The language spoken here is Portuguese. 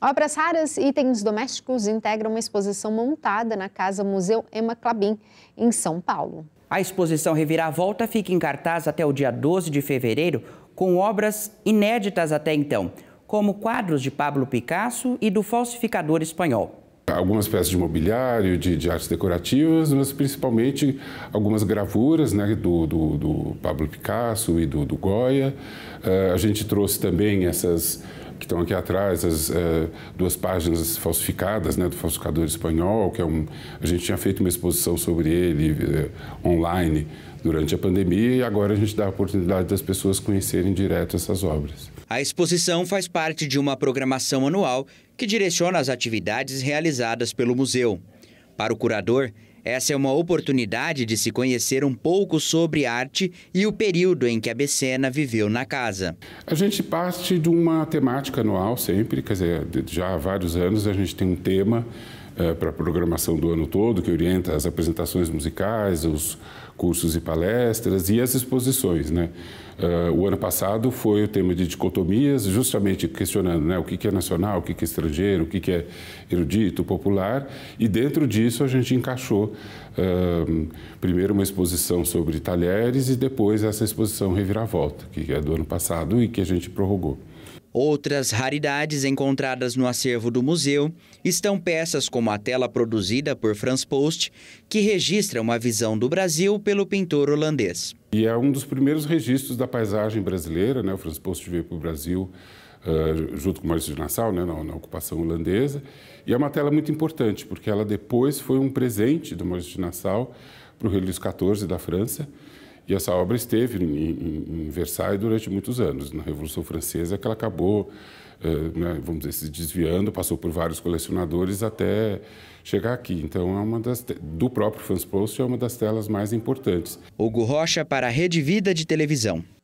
Obras raras e itens domésticos integram uma exposição montada na Casa Museu Emma Clabin, em São Paulo. A exposição Reviravolta fica em cartaz até o dia 12 de fevereiro, com obras inéditas até então, como quadros de Pablo Picasso e do falsificador espanhol algumas peças de mobiliário, de, de, artes decorativas, mas principalmente algumas gravuras né, do, do, do Pablo Picasso e do, do Goya. Uh, a gente trouxe também essas que estão aqui atrás, as é, duas páginas falsificadas né, do falsificador espanhol, que é um, a gente tinha feito uma exposição sobre ele é, online durante a pandemia e agora a gente dá a oportunidade das pessoas conhecerem direto essas obras. A exposição faz parte de uma programação anual que direciona as atividades realizadas pelo museu. Para o curador, essa é uma oportunidade de se conhecer um pouco sobre arte e o período em que a Becena viveu na casa. A gente parte de uma temática anual sempre, quer dizer, já há vários anos a gente tem um tema é, para a programação do ano todo, que orienta as apresentações musicais, os cursos e palestras e as exposições. Né? Uh, o ano passado foi o tema de dicotomias, justamente questionando né, o que, que é nacional, o que, que é estrangeiro, o que, que é erudito, popular, e dentro disso a gente encaixou uh, primeiro uma exposição sobre talheres e depois essa exposição Reviravolta, que é do ano passado e que a gente prorrogou. Outras raridades encontradas no acervo do museu estão peças como a tela produzida por Franz Post, que registra uma visão do Brasil pelo pintor holandês. E é um dos primeiros registros da paisagem brasileira, né? O Franz Post veio para o Brasil uh, junto com o Maurício de Nassau, né? Na, na, ocupação holandesa. E é uma tela muito importante, porque ela depois foi um presente do Maurício de Nassau para o rei Luís XIV da França e essa obra esteve em, em, em Versailles durante muitos anos. Na Revolução Francesa, que ela acabou, eh, né, vamos dizer, se desviando, passou por vários colecionadores até chegar aqui. Então, é uma das do próprio Franz é uma das telas mais importantes. Hugo Rocha para a Rede Vida de Televisão.